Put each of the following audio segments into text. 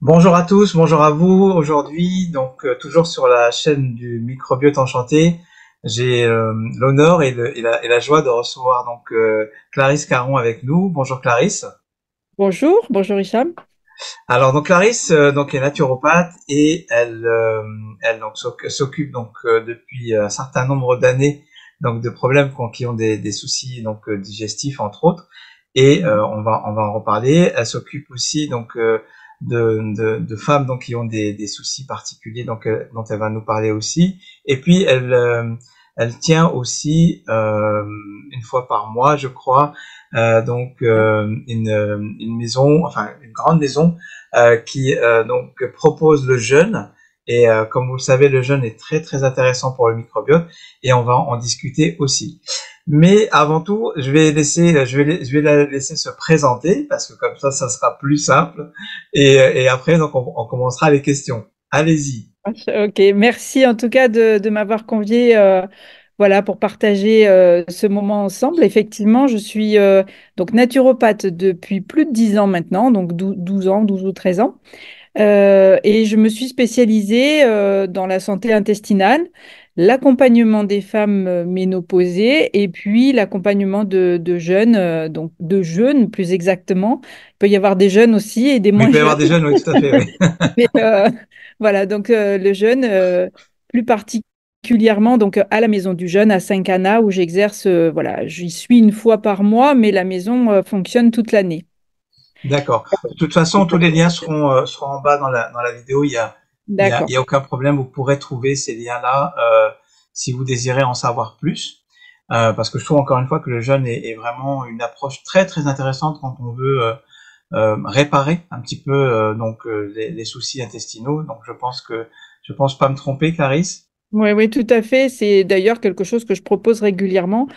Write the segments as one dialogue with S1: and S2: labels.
S1: Bonjour à tous, bonjour à vous. Aujourd'hui, donc euh, toujours sur la chaîne du microbiote enchanté, j'ai euh, l'honneur et, la, joie de recevoir donc euh, Clarisse Caron avec nous. Bonjour Clarisse.
S2: Bonjour, bonjour Hicham.
S1: Alors donc Clarisse donc est naturopathe et elle elle donc s'occupe donc depuis un certain nombre d'années donc de problèmes qui ont des, des soucis donc digestifs entre autres et on va on va en reparler. Elle s'occupe aussi donc de, femmes donc qui ont des, soucis particuliers donc euh, dont elle va nous parler aussi et puis elle euh, elle tient aussi euh, une fois par mois je crois donc une, une maison enfin une grande maison qui donc propose le jeûne et euh, comme vous le savez, le jeûne est très très intéressant pour le microbiote et on va en discuter aussi. Mais avant tout, je vais laisser, je vais, vais la laisser se présenter parce que comme ça, ça sera plus simple. Et, après, donc, on, commencera les questions. Allez-y.
S2: Ok, merci en tout cas de, m'avoir convié. Euh, voilà, pour partager euh, ce moment ensemble. Effectivement, je suis donc naturopathe depuis plus de 10 ans maintenant, donc 12 ans, 12 ou 13 ans. Euh, et je me suis spécialisée euh, dans la santé intestinale, l'accompagnement des femmes euh, ménopausées et puis l'accompagnement de, jeunes, donc de jeunes plus exactement. Il peut y avoir des jeunes aussi et des moins jeunes. Il peut y avoir des jeunes, oui, tout à fait. voilà, donc le jeune plus particulièrement donc à la maison du jeune à Saint-Cana où j'exerce voilà j'y suis une fois par mois mais la maison fonctionne toute l'année
S1: D'accord. De toute façon, tous les liens seront, euh, seront en bas dans la, dans la vidéo. Il n'y a, y a, aucun problème. Vous pourrez trouver ces liens-là euh, si vous désirez en savoir plus. Euh, parce que je trouve encore une fois que le jeûne est, vraiment une approche très très intéressante quand on veut réparer un petit peu donc les, soucis intestinaux. Donc je pense que je pense pas me tromper, Clarisse.
S2: Oui, oui, tout à fait. C'est d'ailleurs quelque chose que je propose régulièrement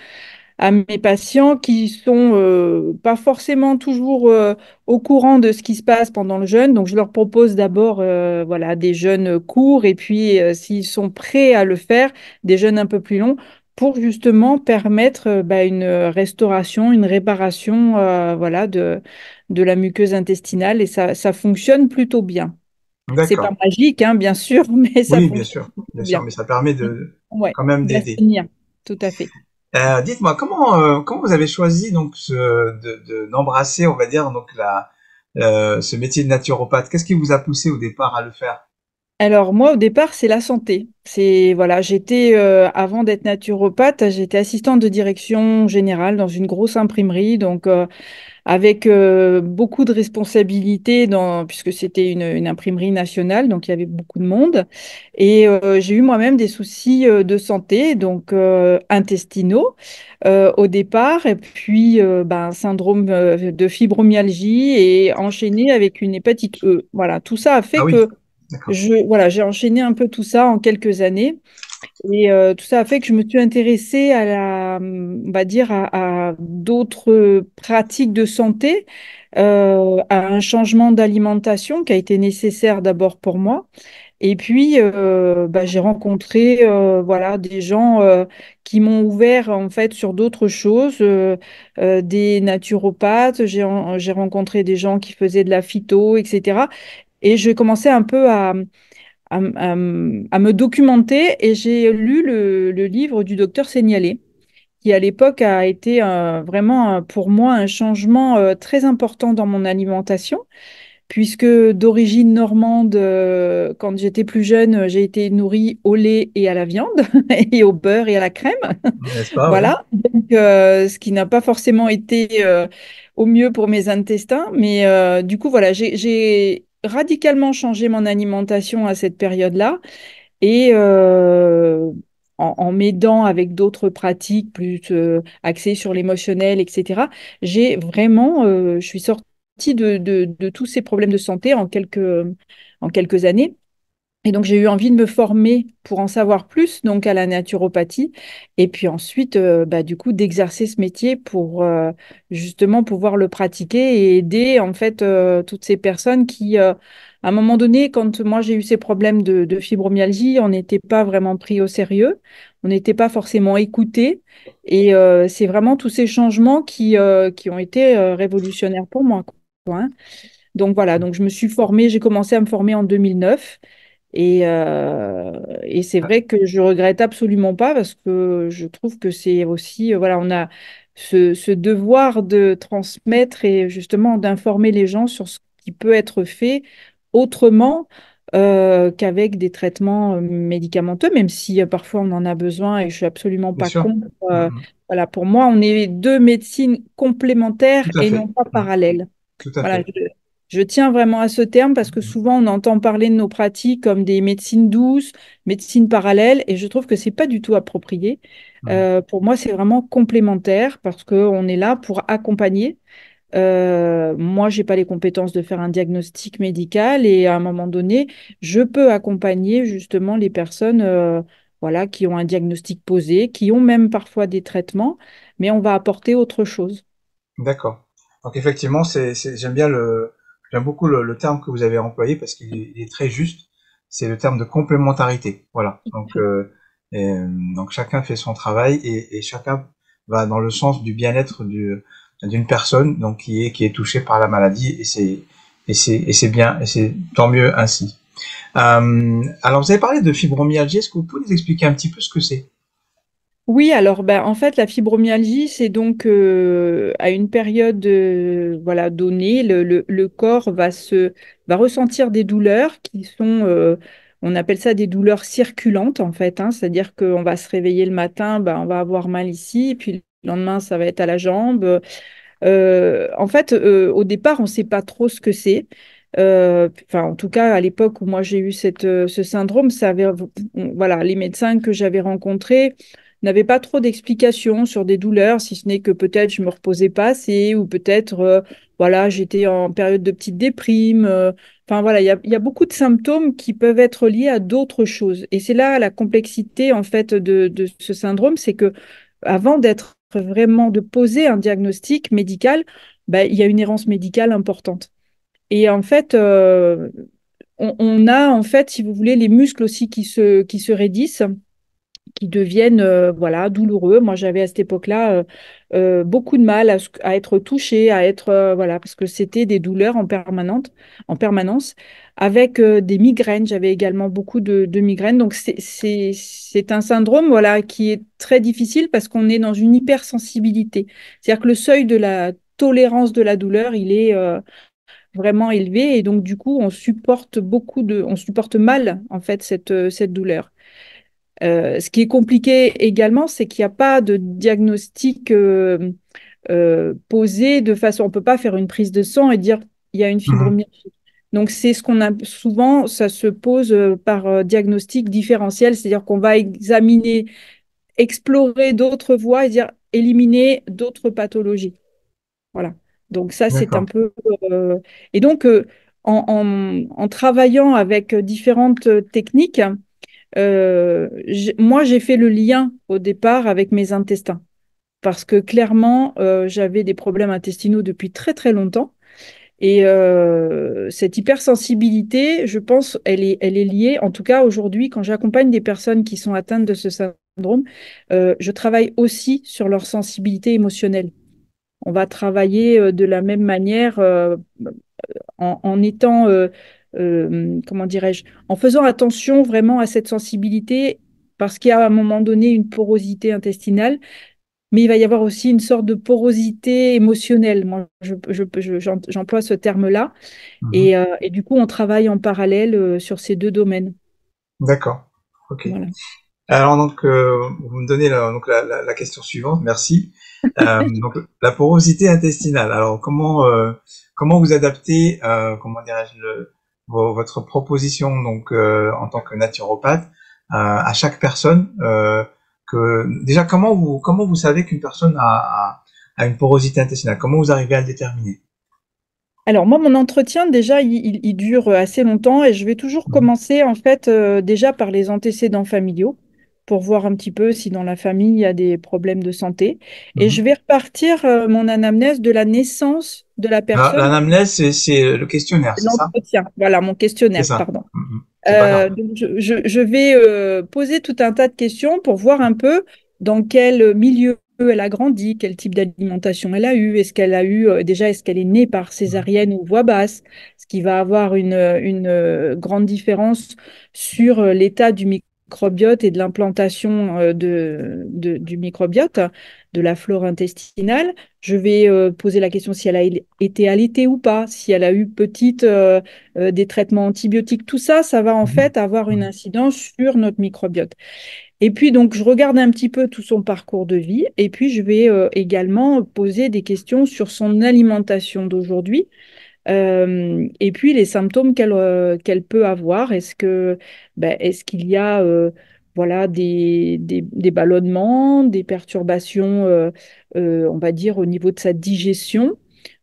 S2: à mes patients qui sont euh, pas forcément toujours euh, au courant de ce qui se passe pendant le jeûne. Donc je leur propose d'abord euh, voilà des jeûnes courts et puis s'ils sont prêts à le faire, des jeûnes un peu plus longs pour justement permettre bah, une restauration, une réparation voilà de de la muqueuse intestinale et ça ça fonctionne plutôt bien. C'est pas magique, hein, bien sûr, mais ça. Oui, bien
S1: sûr, bien, sûr, mais ça permet de quand même d'aider. Tout à fait. Euh, dites-moi, comment, euh, comment vous avez choisi donc de, de, on va dire, donc la, euh, ce métier de naturopathe Qu'est-ce qui vous a poussé au départ à le faire
S2: alors moi au départ c'est la santé. C'est voilà, j'étais euh, avant d'être naturopathe, j'étais assistante de direction générale dans une grosse imprimerie donc avec euh, beaucoup de responsabilités, dans, puisque c'était une, imprimerie nationale, donc il y avait beaucoup de monde. Et euh, j'ai eu moi-même des soucis euh, de santé, donc intestinaux au départ, et puis ben, syndrome de fibromyalgie et enchaîné avec une hépatite E. Voilà, tout ça a fait ah que je, voilà, j'ai enchaîné un peu tout ça en quelques années. Et tout ça a fait que je me suis intéressée à la, on va dire, à d'autres pratiques de santé, euh, à un changement d'alimentation qui a été nécessaire d'abord pour moi. Et puis, euh, bah, j'ai rencontré euh, voilà, des gens qui m'ont ouvert en fait sur d'autres choses, des naturopathes, j'ai, rencontré des gens qui faisaient de la phyto, etc. Et j'ai commencé un peu à, me documenter et j'ai lu le, livre du docteur Seignalé qui à l'époque a été euh, vraiment euh, pour moi un changement euh, très important dans mon alimentation, puisque d'origine normande, quand j'étais plus jeune, j'ai été nourrie au lait et à la viande, et au beurre et à la crème. voilà, Donc, ce qui n'a pas forcément été au mieux pour mes intestins, mais du coup, voilà, j'ai radicalement changé mon alimentation à cette période-là. Et en, m'aidant avec d'autres pratiques plus euh, axées sur l'émotionnel, etc. J'ai vraiment, euh, je suis sortie de, tous ces problèmes de santé en quelques, années. Et donc, j'ai eu envie de me former pour en savoir plus, donc à la naturopathie, et puis ensuite, euh, bah, du coup, d'exercer ce métier pour justement pouvoir le pratiquer et aider en fait toutes ces personnes qui à un moment donné, quand moi j'ai eu ces problèmes de, fibromyalgie, on n'était pas vraiment pris au sérieux, on n'était pas forcément écouté. Et euh, c'est vraiment tous ces changements qui, euh, qui ont été euh, révolutionnaires pour moi. Hein. Donc voilà, donc je me suis formée, j'ai commencé à me former en 2009. Et, et c'est vrai que je regrette absolument pas parce que je trouve que c'est aussi, voilà, on a ce, ce, devoir de transmettre et justement d'informer les gens sur ce qui peut être fait autrement euh, qu'avec des traitements euh, médicamenteux, même si euh, parfois on en a besoin et je suis absolument pas contre. Mmh, mmh. Voilà, pour moi, on est deux médecines complémentaires et non pas mmh. parallèles. voilà, Je, tiens vraiment à ce terme parce que souvent on entend parler de nos pratiques comme des médecines douces, médecines parallèles, et je trouve que c'est pas du tout approprié. pour moi, c'est vraiment complémentaire parce qu'on est là pour accompagner. Euh, « Moi, moi, j'ai pas les compétences de faire un diagnostic médical et à un moment donné, je peux accompagner justement les personnes euh, voilà, qui ont un diagnostic posé, qui ont même parfois des traitements, mais on va apporter autre chose.
S1: D'accord. Donc effectivement, c'est, j'aime bien le, j'aime beaucoup le, terme que vous avez employé parce qu'il est, très juste. C'est le terme de complémentarité. Voilà. Donc, euh, donc chacun fait son travail et, et, chacun va dans le sens du bien-être du, d'une personne donc qui est qui est touchée par la maladie et c'est et c'est bien et c'est tant mieux ainsi. Euh, alors vous avez parlé de fibromyalgie, est-ce que vous pouvez nous expliquer un petit peu ce que c'est
S2: oui, alors ben, en fait, la fibromyalgie, c'est donc euh, à une période euh, voilà, donnée, le, corps va, se, va ressentir des douleurs qui sont, on appelle ça des douleurs circulantes en fait, hein. c'est-à-dire qu'on va se réveiller le matin, ben, on va avoir mal ici, et puis le lendemain, ça va être à la jambe. Euh, en fait, euh, au départ, on ne sait pas trop ce que c'est. Euh, en tout cas, à l'époque où moi j'ai eu cette, ce syndrome, ça voilà, les médecins que j'avais rencontrés n'avaient pas trop d'explications sur des douleurs, si ce n'est que peut-être je me reposais pas assez, ou peut-être voilà, j'étais en période de petite déprime. Enfin voilà, il y a, beaucoup de symptômes qui peuvent être liés à d'autres choses. Et c'est là la complexité en fait de, de ce syndrome, c'est que avant d'être vraiment de poser un diagnostic médical, bah, il y a une errance médicale importante. Et en fait, euh, on, a en fait, si vous voulez, les muscles aussi qui se, qui se raidissent deviennent euh, voilà douloureux. Moi, j'avais à cette époque-là euh, euh, beaucoup de mal à, être touchée, à être voilà parce que c'était des douleurs en permanente, en permanence, avec des migraines. J'avais également beaucoup de, migraines. Donc c'est un syndrome voilà qui est très difficile parce qu'on est dans une hypersensibilité. C'est-à-dire que le seuil de la tolérance de la douleur, il est vraiment élevé et donc du coup on supporte beaucoup de on supporte mal en fait cette cette douleur euh, ce qui est compliqué également, c'est qu'il n'y a pas de diagnostic euh, euh, posé de façon. On ne peut pas faire une prise de sang et dire il y a une fibromyalgie. Mmh. Donc, c'est ce qu'on a souvent, ça se pose par diagnostic différentiel, c'est-à-dire qu'on va examiner, explorer d'autres voies et dire éliminer d'autres pathologies. Voilà. Donc, ça, c'est un peu. Et donc, en, travaillant avec différentes techniques, euh, moi, j'ai fait le lien au départ avec mes intestins parce que clairement, euh, j'avais des problèmes intestinaux depuis très très longtemps. Et euh, cette hypersensibilité, je pense, elle est, elle est liée, en tout cas aujourd'hui, quand j'accompagne des personnes qui sont atteintes de ce syndrome, je travaille aussi sur leur sensibilité émotionnelle. On va travailler de la même manière en, étant euh, comment dirais-je, en faisant attention vraiment à cette sensibilité, parce qu'il y a à un moment donné une porosité intestinale, mais il va y avoir aussi une sorte de porosité émotionnelle. Moi, j'emploie je, ce terme-là. Mmh. Euh, et, du coup, on travaille en parallèle euh, sur ces deux domaines.
S1: D'accord. OK. Alors, donc, vous me donnez la, question suivante. Merci. la porosité intestinale. Alors, comment, comment vous adaptez, comment dirais-je, votre proposition donc euh, en tant que naturopathe euh, à chaque personne euh, que déjà comment vous comment vous savez qu'une personne a, une porosité intestinale Comment vous arrivez à le déterminer
S2: alors moi, mon entretien, déjà, il, dure assez longtemps et je vais toujours mmh. commencer en fait déjà par les antécédents familiaux pour voir un petit peu si dans la famille il y a des problèmes de santé. Et mhm. je vais repartir euh, mon anamnèse de la naissance de la ah, personne. Ah,
S1: L'anamnèse, c'est euh, le questionnaire, c'est
S2: ça Voilà, mon questionnaire, pardon. Mhm. Euh, donc je, vais poser tout un tas de questions pour voir un peu dans quel milieu elle a grandi, quel type d'alimentation elle a eu, est-ce qu'elle a eu déjà, est-ce qu'elle est née par mhm. césarienne ou voix basse, ce qui va avoir une, une grande différence sur l'état du micro microbiote et de l'implantation euh, de, du microbiote, de la flore intestinale. Je vais euh, poser la question si elle a été allaitée ou pas, si elle a eu petite euh, des traitements antibiotiques. Tout ça, ça va en mhm. fait avoir une mhm. incidence sur notre microbiote. Et puis donc je regarde un petit peu tout son parcours de vie et puis je vais également poser des questions sur son alimentation d'aujourd'hui euh, et puis les symptômes qu'elle euh, peut avoir, est-ce que ben, est-ce qu'il y a euh, voilà des, des, ballonnements, des perturbations, on va dire au niveau de sa digestion.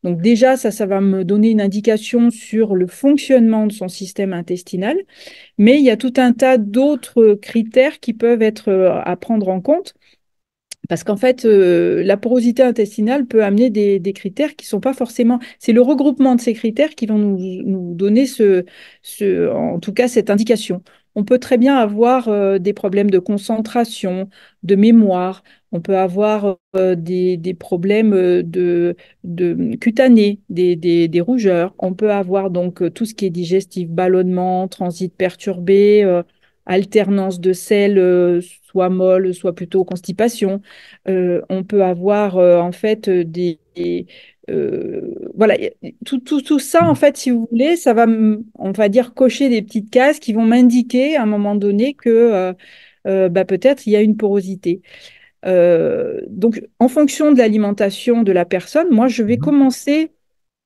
S2: Donc déjà ça ça va me donner une indication sur le fonctionnement de son système intestinal, mais il y a tout un tas d'autres critères qui peuvent être à prendre en compte. Parce qu'en fait, euh, la porosité intestinale peut amener des, critères qui ne sont pas forcément. C'est le regroupement de ces critères qui vont nous, donner ce, ce, en tout cas, cette indication. On peut très bien avoir euh, des problèmes de concentration, de mémoire. On peut avoir euh, des, problèmes de, de cutanés, des, des, rougeurs. On peut avoir donc tout ce qui est digestif, ballonnement, transit perturbé alternance de sel, euh, soit molle, soit plutôt constipation. Euh, on peut avoir euh, en fait des, voilà, tout, tout, ça, en mmh. fait, si vous voulez, ça va, on va dire, cocher des petites cases qui vont m'indiquer à un moment donné que bah, peut-être il y a une porosité. donc, en fonction de l'alimentation de la personne, moi, je vais mmh. commencer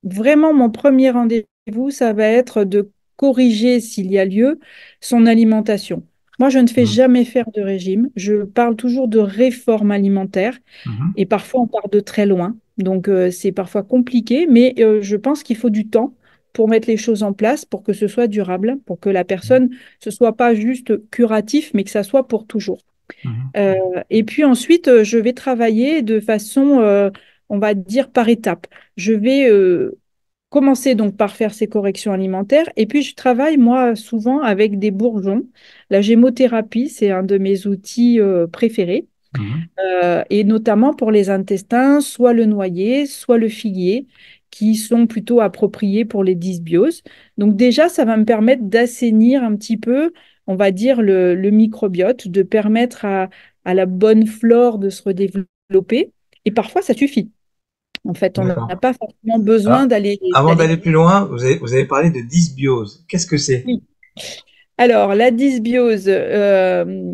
S2: vraiment mon premier rendez-vous, ça va être de corriger s'il y a lieu son alimentation. Moi, je ne fais mmh. jamais faire de régime. Je parle toujours de réforme alimentaire mmh. et parfois on part de très loin. Donc, euh, c'est parfois compliqué, mais euh, je pense qu'il faut du temps pour mettre les choses en place, pour que ce soit durable, pour que la mmh. personne, ce soit pas juste curatif, mais que ça soit pour toujours. Euh, et puis ensuite, je vais travailler de façon, on va dire, par étapes. Je vais commencer donc par faire ces corrections alimentaires. Et puis, je travaille, moi, souvent avec des bourgeons. La gémothérapie, c'est un de mes outils euh, préférés. Mmh. Euh, et notamment pour les intestins, soit le noyer, soit le figuier, qui sont plutôt appropriés pour les dysbioses. Donc déjà, ça va me permettre d'assainir un petit peu, on va dire, le, microbiote, de permettre à, la bonne flore de se redévelopper. Et parfois, ça suffit. En fait, on n'a pas forcément besoin d'aller. Avant d'aller
S1: plus loin, vous avez, parlé de dysbiose. Qu'est-ce que c'est
S2: Alors, la dysbiose, euh,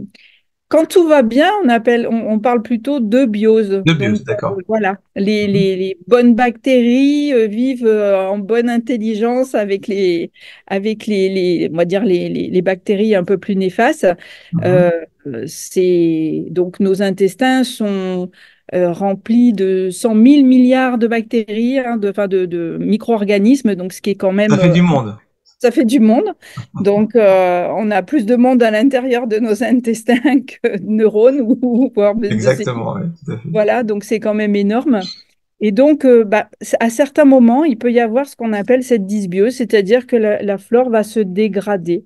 S2: quand tout va bien, on, appelle, on, parle plutôt de biose. De biose, d'accord. Euh, voilà, mhm. les, bonnes bactéries euh, vivent en bonne intelligence avec les, avec les, les dire les, bactéries un peu plus néfastes. Mhm. c'est donc nos intestins sont euh, rempli de 100 000 milliards de bactéries, hein, de, de micro-organismes, donc ce qui est quand même... Ça fait du euh, monde. Ça fait du monde. Donc, euh, on a plus de monde à l'intérieur de nos intestins que de neurones. Ou, Exactement, tout Voilà, donc c'est quand même énorme. Et donc, bah, à certains moments, il peut y avoir ce qu'on appelle cette dysbiose, c'est-à-dire que la, flore va se dégrader.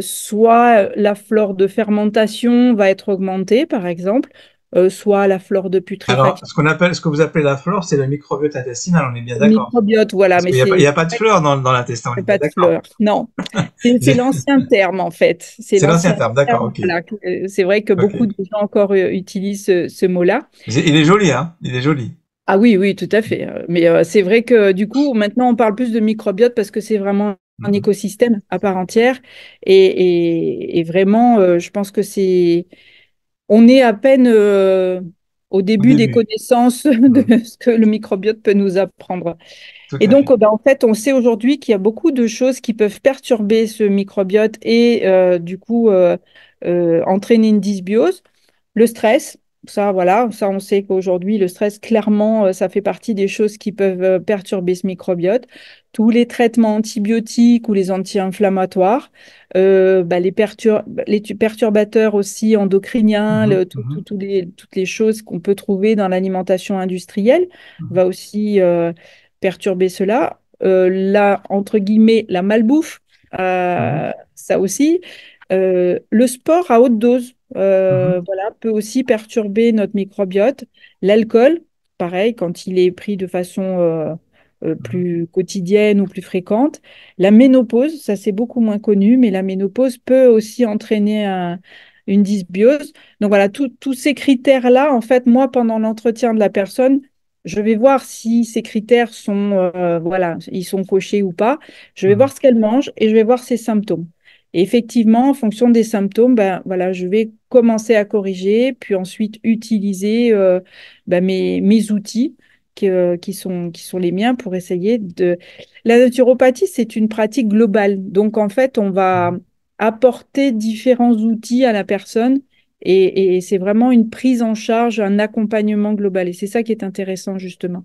S2: soit la flore de fermentation va être augmentée, par exemple, euh, soit la flore de putréfaction. Alors,
S1: ce qu'on appelle, ce que vous appelez la flore, c'est le microbiote intestinal, on est bien d'accord.
S2: Microbiote, voilà. mais il n'y a, pas de fleur
S1: dans, l'intestin. Il
S2: n'y a pas de fleur. Non. C'est l'ancien terme, en fait. C'est l'ancien terme, d'accord. Euh, c'est vrai que beaucoup de gens encore euh, utilisent ce, mot-là.
S1: Il est joli, hein. Il est joli.
S2: Ah oui, oui, tout à fait. Hein. Mais c'est vrai que du coup, maintenant, on parle plus de microbiote parce que c'est vraiment un mhm. écosystème à part entière. Et, vraiment, je pense que c'est on est à peine euh, au, début des connaissances de ce que le microbiote peut nous apprendre. Et donc, oh ben, en fait, on sait aujourd'hui qu'il y a beaucoup de choses qui peuvent perturber ce microbiote et euh, du coup euh, entraîner une dysbiose. Le stress, ça, voilà, ça, on sait qu'aujourd'hui, le stress, clairement, euh, ça fait partie des choses qui peuvent euh, perturber ce microbiote. Tous les traitements antibiotiques ou les anti-inflammatoires, euh, bah, les, perturbateurs aussi endocriniens, mhm, mhm. les, toutes les choses qu'on peut trouver dans l'alimentation industrielle, mhm. va aussi perturber cela. Euh, entre guillemets, la malbouffe, ça aussi. le sport à haute dose, euh, mhm. voilà, peut aussi perturber notre microbiote. L'alcool, pareil, quand il est pris de façon euh, euh, mhm. plus quotidienne ou plus fréquente. La ménopause, ça c'est beaucoup moins connu, mais la ménopause peut aussi entraîner une dysbiose. Donc voilà, tous ces critères-là, en fait, moi, pendant l'entretien de la personne, je vais voir si ces critères sont, voilà, ils sont cochés ou pas. Je vais mhm. voir ce qu'elle mange et je vais voir ses symptômes effectivement, en fonction des symptômes, ben, voilà, je vais commencer à corriger, puis ensuite utiliser euh, ben, mes, outils euh, qui, sont, les miens pour essayer de... La naturopathie, c'est une pratique globale. Donc, en fait, on va mmh. apporter différents outils à la personne et c'est vraiment une prise en charge, un accompagnement global. Et c'est ça qui est intéressant, justement.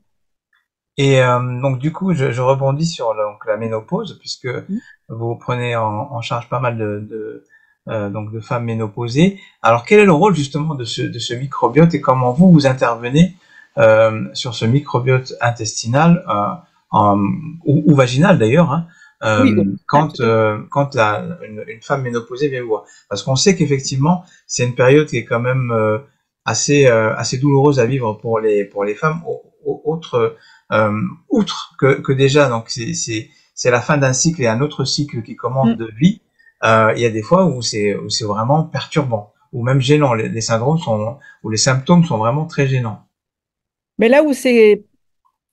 S1: Et euh, donc du coup, je, je rebondis sur la, donc, la ménopause puisque mm. vous prenez en, en, charge pas mal de, de euh, donc de femmes ménopausées. Alors quel est le rôle justement de ce, de ce microbiote et comment vous vous intervenez euh, sur ce microbiote intestinal euh, ou, vaginal d'ailleurs hein, euh, quand quand une, une, femme ménopausée vient vous voir parce qu'on sait qu'effectivement c'est une période qui est quand même assez assez douloureuse à vivre pour les pour les femmes autre euh, outre que, déjà, donc c'est la fin d'un cycle et un autre cycle qui commence mm. de vie, euh, il y a des fois où c'est vraiment perturbant ou même gênant. Les, syndromes sont, ou les symptômes sont vraiment très gênants.
S2: Mais là où c'est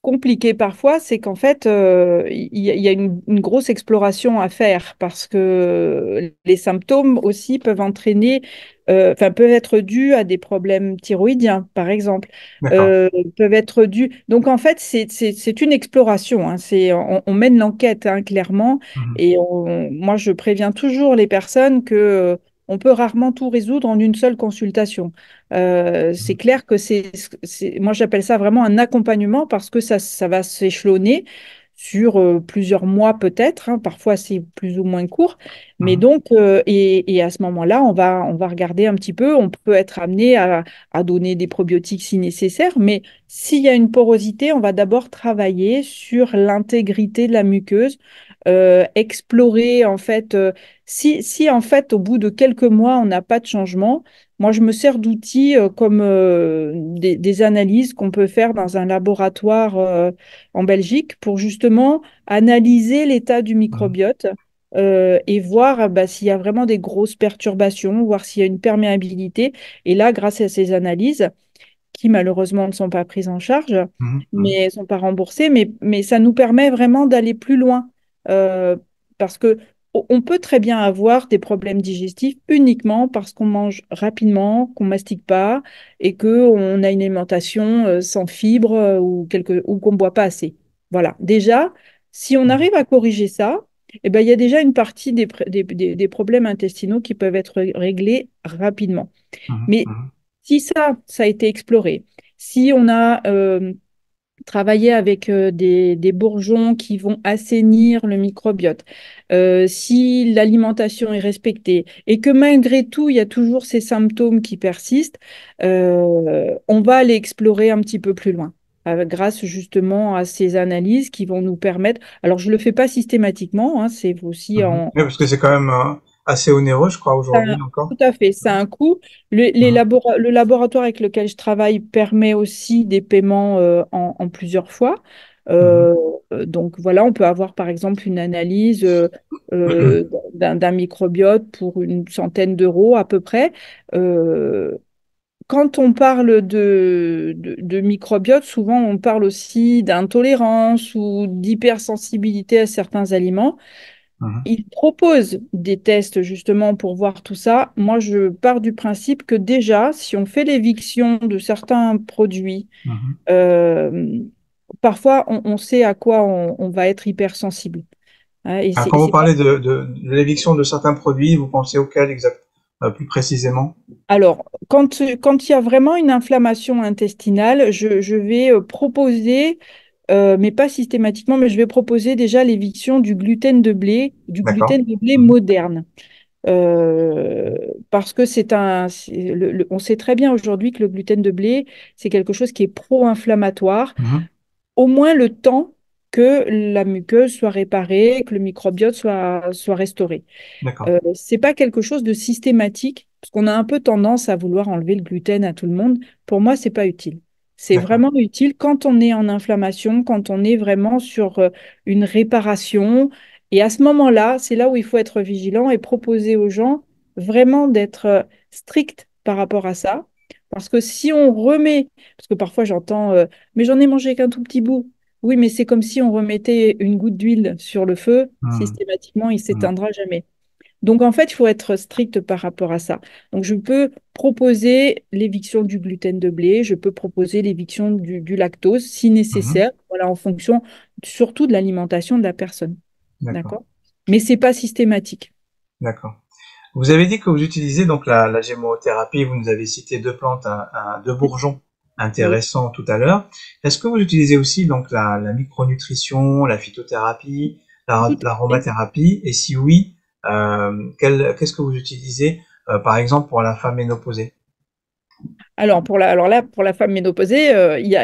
S2: compliqué parfois, c'est qu'en fait, euh, il y, a une, grosse exploration à faire parce que les symptômes aussi peuvent entraîner, euh, enfin peuvent être dus à des problèmes thyroïdiens, par exemple, euh, peuvent être dus. Donc en fait, c'est une exploration. Hein. c'est on, mène l'enquête hein, clairement, mmh et moi je préviens toujours les personnes que on peut rarement tout résoudre en une seule consultation. Euh, c'est mm. clair que c'est, moi j'appelle ça vraiment un accompagnement parce que ça, va s'échelonner sur euh, plusieurs mois peut-être, hein. parfois c'est plus ou moins court, mais mm. donc euh, et, à ce moment-là on va on va regarder un petit peu, on peut être amené à donner des probiotiques si nécessaire, mais s'il y a une porosité, on va d'abord travailler sur l'intégrité de la muqueuse, euh, explorer en fait. Euh, si, si en fait au bout de quelques mois on n'a pas de changement, moi je me sers d'outils euh, comme des, analyses qu'on peut faire dans un laboratoire en Belgique pour justement analyser l'état du mmh. microbiote. et voir bah, s'il y a vraiment des grosses perturbations, voir s'il y a une perméabilité. Et là, grâce à ces analyses, qui malheureusement ne sont pas prises en charge, mmh. Mmh. mais ne sont pas remboursées, mais, mais ça nous permet vraiment d'aller plus loin euh, parce que on peut très bien avoir des problèmes digestifs uniquement parce qu'on mange rapidement, qu'on mastique pas et qu'on a une alimentation euh, sans fibres euh, ou, quelque, ou qu'on ne boit pas assez. Voilà. Déjà, si on arrive à corriger ça, eh ben, il y a déjà une partie des, des, problèmes intestinaux qui peuvent être réglés rapidement. Mmh Mais mmh si ça, ça a été exploré, si on a travailler avec euh, des, bourgeons qui vont assainir le microbiote, euh, si l'alimentation est respectée et que malgré tout, il y a toujours ces symptômes qui persistent, euh, on va aller explorer un petit peu plus loin grâce justement à ces analyses qui vont nous permettre. Alors, je ne le fais pas systématiquement, hein, c'est aussi mhm. en.
S1: Oui, parce que c'est quand même assez onéreux, je crois, aujourd'hui euh, encore.
S2: Tout à fait, c'est un coût. Le, le laboratoire avec lequel je travaille permet aussi des paiements euh, en, plusieurs fois. Mm-hmm. Euh, donc voilà, on peut avoir par exemple une analyse mm-hmm. d'un microbiote pour une centaine d'euros à peu près. quand on parle de, de, microbiote, souvent on parle aussi d'intolérance ou d'hypersensibilité à certains aliments. Mhm. Il propose des tests justement pour voir tout ça. Moi, je pars du principe que déjà, si on fait l'éviction de certains produits, mhm. euh, parfois on, sait à quoi on, va être hypersensible. Hein, ah, quand vous parlez de,
S1: l'éviction de certains produits, vous pensez auquel exactement euh, plus précisément
S2: Alors, quand, il y a vraiment une inflammation intestinale, je vais euh, proposer euh, mais pas systématiquement, mais je vais proposer déjà l'éviction du gluten de blé, du gluten de blé mhm. moderne. Euh, parce que c'est un, on sait très bien aujourd'hui que le gluten de blé, c'est quelque chose qui est pro-inflammatoire. Mhm. Au moins le temps que la muqueuse soit réparée, que le microbiote soit, soit restauré. Euh, c'est pas quelque chose de systématique, parce qu'on a un peu tendance à vouloir enlever le gluten à tout le monde. Pour moi, c'est pas utile. C'est vraiment utile quand on est en inflammation, quand on est vraiment sur euh, une réparation. Et à ce moment-là, c'est là où il faut être vigilant et proposer aux gens vraiment d'être euh, strict par rapport à ça. Parce que si on remet, parce que parfois j'entends, euh, mais j'en ai mangé qu'un tout petit bout. Oui, mais c'est comme si on remettait une goutte d'huile sur le feu, mmh. systématiquement, il mmh. s'éteindra jamais. Donc, en fait, il faut être strict par rapport à ça. Donc, je peux proposer l'éviction du gluten de blé, je peux proposer l'éviction du, lactose si mhm. nécessaire, voilà, en fonction surtout de l'alimentation de la personne. D'accord. Mais c'est pas systématique.
S1: D'accord. Vous avez dit que vous utilisez donc la, gémothérapie, vous nous avez cité deux plantes, deux bourgeons intéressants tout à l'heure. Est-ce que vous utilisez aussi donc la, micronutrition, la phytothérapie, l'aromathérapie Et si oui, euh, qu'est-ce que vous utilisez, euh, par exemple, pour la femme ménopausée
S2: alors, pour là, pour la femme ménopausée, euh, il y,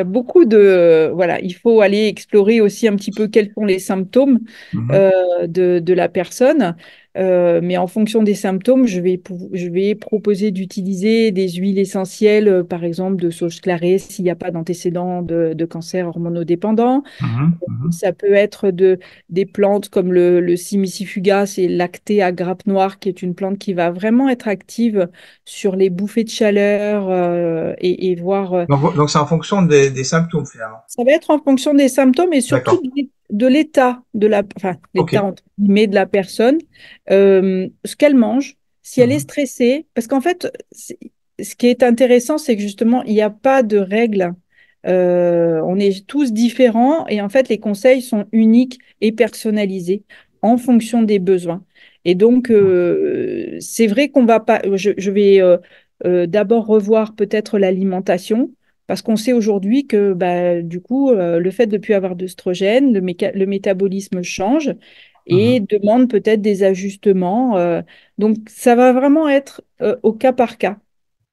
S2: a, beaucoup de. voilà, il faut aller explorer aussi un petit peu quels sont les symptômes mhm. euh, de, la personne. Euh, mais en fonction des symptômes, je vais, je vais proposer d'utiliser des huiles essentielles, par exemple de sauge clarée s'il n'y a pas d'antécédent de, cancer hormonodépendant. Mhm, mhm. Ça peut être de, des plantes comme le, simicifuga, c'est lactée à grappe noire, qui est une plante qui va vraiment être active sur les bouffées de chaleur euh, et, voir. Euh,
S1: donc, c'est en fonction des, symptômes finalement.
S2: Ça va être en fonction des symptômes et surtout de l'état de la, enfin, l'état de la personne, euh, ce qu'elle mange, si elle est mhm. stressée, parce qu'en fait, ce qui est intéressant, c'est que justement, il n'y a pas de règles. on est tous différents et en fait, les conseils sont uniques et personnalisés en fonction des besoins. Et donc, mhm. c'est vrai qu'on va pas. Je, vais euh, d'abord revoir peut-être l'alimentation, parce qu'on sait aujourd'hui que bah, du coup, euh, le fait de ne plus avoir d'œstrogène, le, métabolisme change et mmh demande peut-être des ajustements. Euh. donc, ça va vraiment être au cas par cas.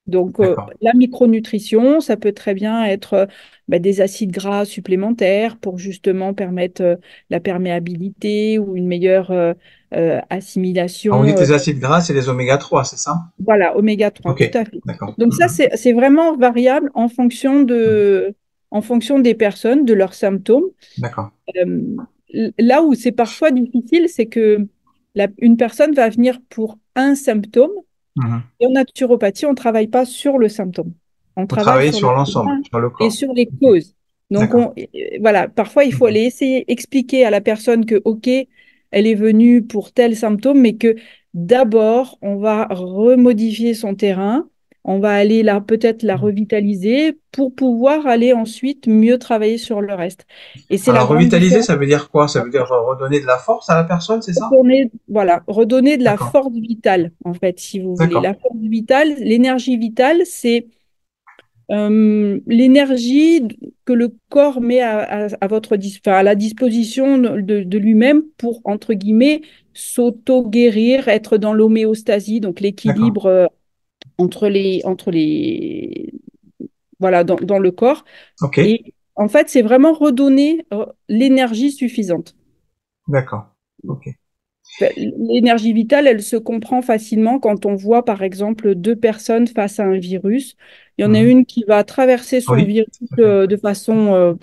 S2: Donc, la micronutrition, ça peut très bien être bah, des acides gras supplémentaires pour justement permettre la perméabilité ou une meilleure euh, assimilation. On dit les euh,
S1: acides gras c'est les oméga 3, c'est ça
S2: Voilà, oméga 3, tout à fait. Donc ça, mhm. c'est vraiment variable en fonction, de, en fonction des personnes, de leurs symptômes. D'accord. Euh, là où c'est parfois difficile, c'est que une personne va venir pour un symptôme. Mhm. Et en naturopathie, on ne travaille pas sur le symptôme. On, travaille, sur, l'ensemble, sur le corps. Et sur les causes. Donc on, voilà, parfois il faut aller essayer expliquer à la personne que ok, elle est venue pour tel symptôme, mais que d'abord, on va remodifier son terrain, on va aller là peut-être la mmh. revitaliser pour pouvoir aller ensuite mieux travailler sur le reste. Et c'est la revitaliser, ça veut
S1: dire quoi Ça veut dire euh, redonner de la force à la personne, c'est ça
S2: redonner, Voilà, redonner de la force vitale, en fait, si vous voulez. La force vitale, l'énergie vitale, c'est euh, l'énergie que le corps met à, votre, à la disposition de, lui-même pour, entre guillemets, s'auto-guérir, être dans l'homéostasie, donc l'équilibre euh, entre les, entre les, voilà, dans, dans le corps. Ok. en fait, c'est vraiment redonner euh, l'énergie suffisante.
S1: D'accord. ok.
S2: L'énergie vitale, elle se comprend facilement quand on voit, par exemple, deux personnes face à un virus. Il y en a mhm. une qui va traverser son virus euh, de, façon, euh,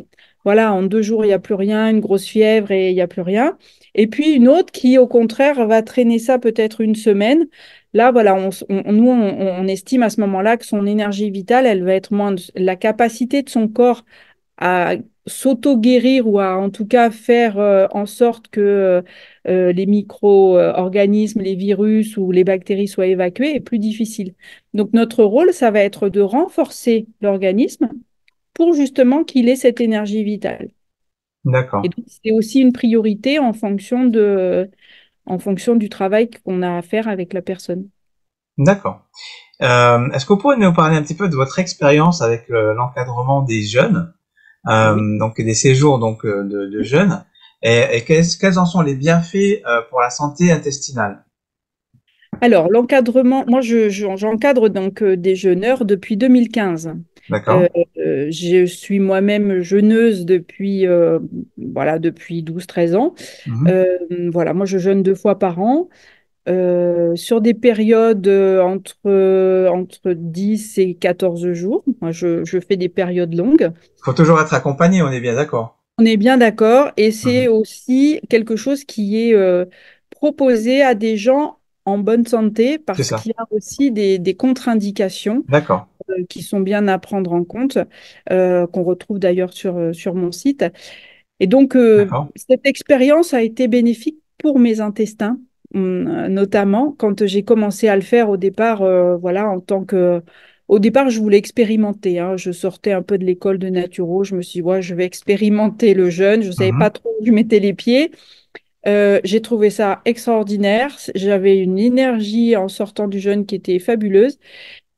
S2: voilà, en deux jours, il n'y a plus rien, une grosse fièvre et il n'y a plus rien. Et puis une autre qui, au contraire, va traîner ça peut-être une semaine. Là, voilà, nous, on, estime à ce moment-là que son énergie vitale, elle va être moins, la capacité de son corps à s'auto-guérir ou à en tout cas faire euh, en sorte que euh, euh, les micro-organismes, les virus ou les bactéries soient évacués est plus difficile. Donc notre rôle, ça va être de renforcer l'organisme pour justement qu'il ait cette énergie vitale. D'accord. c'est aussi une priorité en fonction, de, en fonction du travail qu'on a à faire avec la personne.
S1: D'accord. Est-ce qu'on que vous nous parler un petit peu de votre expérience avec l'encadrement des jeunes euh, donc des séjours donc euh, de, de jeûne. Et, quels, en sont les bienfaits euh, pour la santé intestinale
S2: alors, l'encadrement, moi, j'encadre je, j'encadre donc des jeûneurs depuis 2015. D'accord. je suis moi-même jeuneuse depuis, voilà, depuis 12-13 ans. Mmh voilà, moi, je jeûne deux fois par an. Euh, sur des périodes euh, entre, euh, entre 10 et 14 jours. Moi, je, fais des périodes longues. Il
S1: faut toujours être accompagné, on est bien d'accord.
S2: On est bien d'accord. Et c'est mhm. aussi quelque chose qui est proposé à des gens en bonne santé parce qu'il y a aussi des, contre-indications qui sont bien à prendre en compte, qu'on retrouve d'ailleurs sur, sur mon site. Et donc, cette expérience a été bénéfique pour mes intestins Hum, euh, notamment quand j'ai commencé à le faire au départ, euh, voilà, en tant que. Au départ, je voulais expérimenter. Hein. Je sortais un peu de l'école de naturo. Je me suis dit, je vais expérimenter le jeûne. Je ne savais mmh pas trop où je mettais les pieds. Euh, j'ai trouvé ça extraordinaire. J'avais une énergie en sortant du jeûne qui était fabuleuse.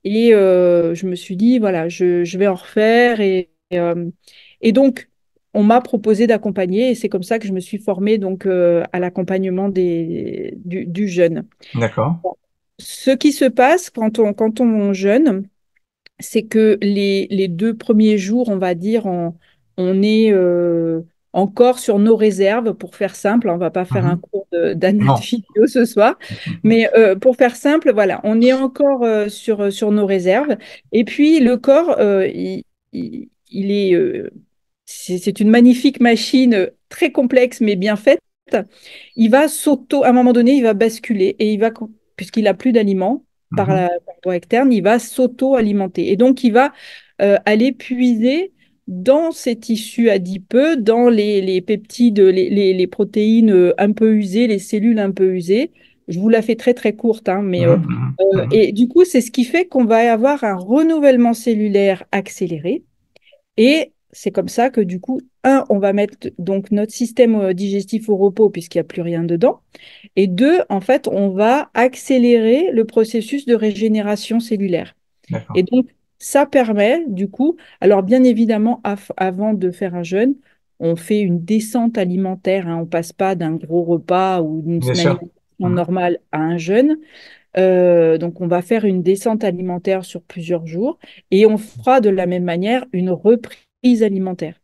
S2: Et je me suis dit, voilà, je, vais en refaire. et, et donc, on m'a proposé d'accompagner et c'est comme ça que je me suis formée donc euh, à l'accompagnement des du, jeûne. jeune. D'accord. Ce qui se passe quand on quand on jeune, c'est que les, deux premiers jours, on va dire, on, est euh, encore sur nos réserves, pour faire simple, on va pas faire mm-hmm. un cours d'analyse vidéo ce soir, mm-hmm. mais euh, pour faire simple, voilà, on est encore sur, sur nos réserves. Et puis le corps, il, est c'est une magnifique machine euh, très complexe mais bien faite. Il va s'auto, à un moment donné, il va basculer et il va, puisqu'il n'a plus d'aliments par, mmh la, voie externe, il va s'auto-alimenter. Et donc, il va euh, aller puiser dans ces tissus adipeux, dans les, peptides, les, protéines euh, un peu usées, les cellules un peu usées. Je vous la fais très très courte, hein, mais mmh mmh et du coup, c'est ce qui fait qu'on va avoir un renouvellement cellulaire accéléré et c'est comme ça que du coup, un, on va mettre donc notre système euh, digestif au repos puisqu'il n'y a plus rien dedans. Et deux, en fait, on va accélérer le processus de régénération cellulaire. Et donc, ça permet du coup, alors bien évidemment, avant de faire un jeûne, on fait une descente alimentaire, On hein. on passe pas d'un gros repas ou d'une semaine mmh. normale à un jeûne. Euh, donc, on va faire une descente alimentaire sur plusieurs jours et on fera de la même manière une reprise alimentaire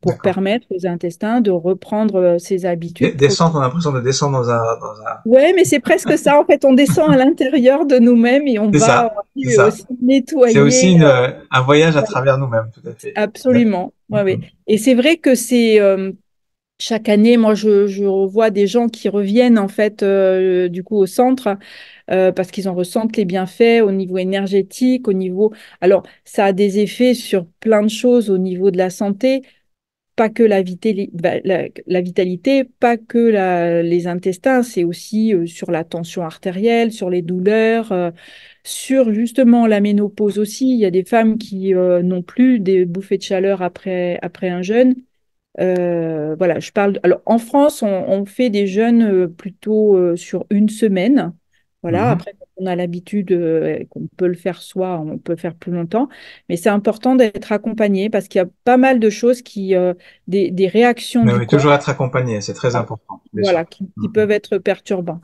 S2: pour permettre aux intestins de reprendre euh, ses habitudes.
S1: Descendre, on a l'impression de descendre dans un,
S2: Ouais, mais c'est presque ça. En fait, on descend à l'intérieur de nous-mêmes et on va euh, aussi, nettoyer. C'est aussi euh,
S1: un voyage à travers nous-mêmes, peut-être.
S2: Absolument. Ouais, mm-hmm. Et c'est vrai que c'est chaque année, moi, je, revois des gens qui reviennent en fait du coup au centre euh, parce qu'ils en ressentent les bienfaits au niveau énergétique, au niveau... Alors, ça a des effets sur plein de choses au niveau de la santé, pas que la, bah, vitalité, pas que les intestins, c'est aussi euh, sur la tension artérielle, sur les douleurs, euh, sur justement la ménopause aussi. Il y a des femmes qui n'ont plus des bouffées de chaleur après, après un jeûne. voilà, je parle. Alors, en France, on, fait des jeûnes plutôt sur une semaine. Voilà, mmh après, on a l'habitude euh, qu'on peut le faire soi, on peut faire plus longtemps, mais c'est important d'être accompagné parce qu'il y a pas mal de choses qui, euh, des, réactions. Mais
S1: toujours être accompagné, c'est très important.
S2: Voilà, qui, mmh peuvent être perturbants.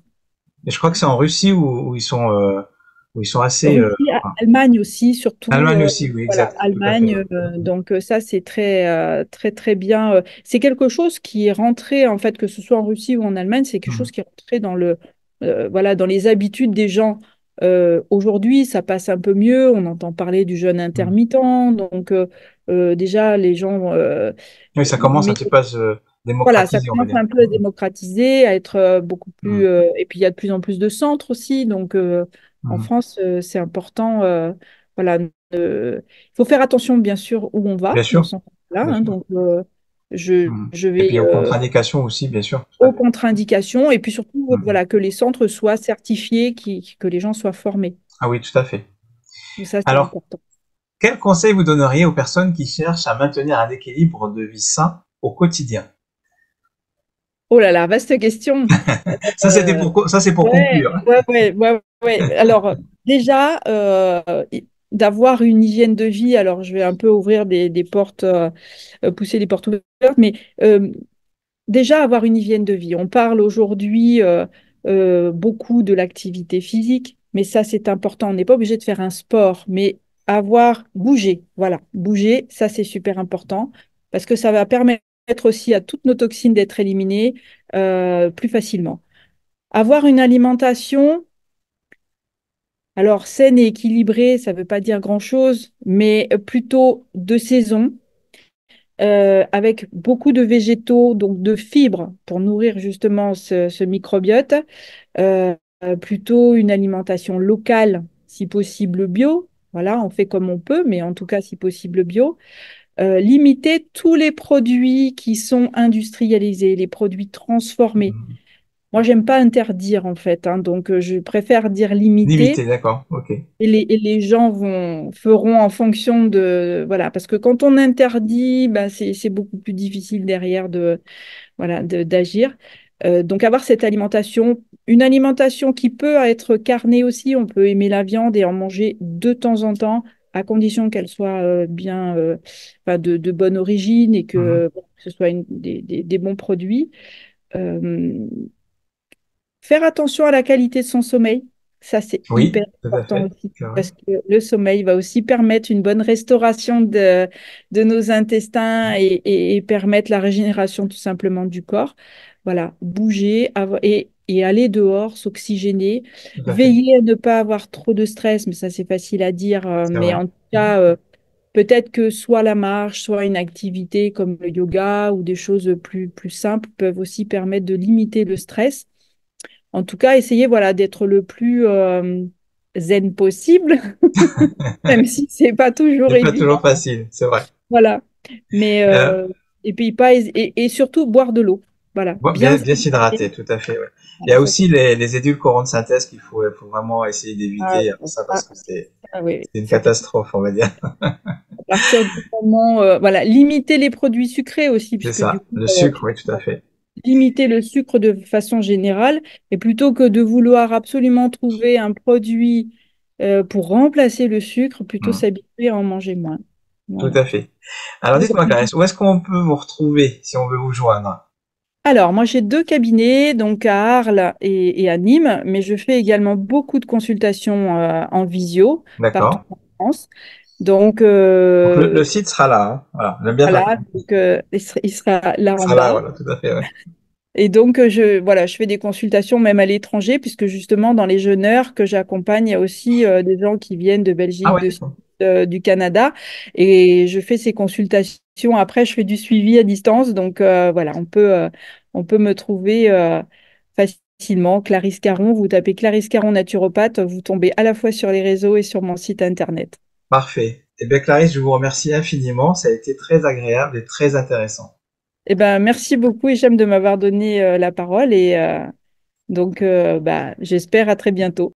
S1: Et je crois que c'est en Russie où, ils sont, euh, où ils sont assez. Russie,
S2: Allemagne aussi, surtout. Allemagne aussi, oui, exact. Allemagne, donc ça, c'est très, très, très bien. C'est quelque chose qui est rentré, en fait, que ce soit en Russie ou en Allemagne, c'est quelque mmh chose qui est rentré dans le euh, voilà, dans les habitudes des gens. Euh, aujourd'hui, ça passe un peu mieux. On entend parler du jeûne mmh. intermittent. Donc, euh, déjà, les gens.
S1: oui, ça commence un à se démocratiser. Voilà, ça commence un
S2: peu à démocratiser, à être beaucoup mmh. plus. et puis, il y a de plus en plus de centres aussi. Donc, en mmh. France, c'est important. voilà, il faut faire attention, bien sûr, où on va. Bien sûr. Là, hein. donc,
S1: je, hmm. vais, et aux euh, contre-indications aussi, bien sûr.
S2: Aux contre-indications, et puis surtout euh, hmm. voilà, que les centres soient certifiés, que les gens soient formés.
S1: Ah oui, tout à fait. Alors, important. quel conseil vous donneriez aux personnes qui cherchent à maintenir un équilibre de vie sain au quotidien
S2: Oh là là, vaste question.
S1: ça, c'était pour, ça, c'est pour conclure.
S2: Ouais, ouais, ouais, ouais. Alors, déjà, euh, d'avoir une hygiène de vie. Alors, je vais un peu ouvrir des, portes, euh, pousser des portes ouvertes, mais euh, déjà avoir une hygiène de vie. On parle aujourd'hui euh, beaucoup de l'activité physique, mais ça, c'est important. On n'est pas obligé de faire un sport, mais avoir bougé. Voilà, bouger, ça, c'est super important parce que ça va permettre aussi à toutes nos toxines d'être éliminées plus facilement. Avoir une alimentation alors, saine et équilibrée, ça ne veut pas dire grand-chose, mais plutôt de saison, euh, avec beaucoup de végétaux, donc de fibres pour nourrir justement ce, microbiote, euh, plutôt une alimentation locale, si possible bio. Voilà, on fait comme on peut, mais en tout cas, si possible bio. Euh, limiter tous les produits qui sont industrialisés, les produits transformés. Mmh. Moi, j'aime pas interdire en fait, hein. donc euh, je préfère dire limiter. Limiter,
S1: d'accord, ok.
S2: Et les, gens vont feront en fonction de voilà, parce que quand on interdit, bah, c'est beaucoup plus difficile derrière de voilà d'agir. Euh, donc avoir cette alimentation, une alimentation qui peut être carnée aussi, on peut aimer la viande et en manger de temps en temps, à condition qu'elle soit euh, bien de, bonne origine et que, mmh ce soit des, bons produits. Faire attention à la qualité de son sommeil, ça, c'est hyper important aussi, parce que le sommeil va aussi permettre une bonne restauration de, nos intestins et, permettre la régénération tout simplement du corps. Voilà, bouger et, aller dehors, s'oxygéner, veiller à ne pas avoir trop de stress, mais ça, c'est facile à dire, euh, mais en tout cas, euh, peut-être que soit la marche, soit une activité comme le yoga ou des choses plus, plus simples peuvent aussi permettre de limiter le stress en tout cas, essayer voilà d'être le plus euh, zen possible, même si c'est pas toujours évident. Pas toujours
S1: facile, c'est vrai.
S2: Voilà, mais euh, euh, et puis pas et, surtout boire de l'eau. Voilà. bien, s'hydrater, tout
S1: à fait. Il y a aussi les, les édulcorants de synthèse qu'il faut, vraiment essayer d'éviter ah, parce ah, que ah, c'est une catastrophe, on va dire.
S2: voilà, limiter les produits sucrés aussi. C'est ça, le sucre, oui, tout à fait limiter le sucre de façon générale. Et plutôt que de vouloir absolument trouver un produit euh, pour remplacer le sucre, plutôt mm. s'habituer à en manger moins.
S1: Tout à fait. Alors dites-moi, Clarisse, où est-ce qu'on peut vous retrouver si on veut vous joindre
S2: alors, moi, j'ai deux cabinets, donc à Arles et, à Nîmes, mais je fais également beaucoup de consultations euh, en visio partout en France. Donc, euh, le,
S1: site sera là. Hein. Voilà,
S2: euh, il, sera, là tout à fait. Et donc, euh, je, voilà, je fais des consultations même à l'étranger, puisque justement, dans les heures que j'accompagne, il y a aussi des gens qui viennent de Belgique, ah du Canada. Et je fais ces consultations. Après, je fais du suivi à distance. Donc, voilà, on peut, on peut me trouver facilement. Clarisse Caron, vous tapez Clarisse Caron naturopathe, vous tombez à la fois sur les réseaux et sur mon site internet.
S1: Parfait. Eh bien, Clarisse, je vous remercie infiniment. Ça a été très agréable et très intéressant.
S2: Eh ben, merci beaucoup, Hicham, de m'avoir donné euh, la parole. Et euh, donc, euh, bah, j'espère à très bientôt.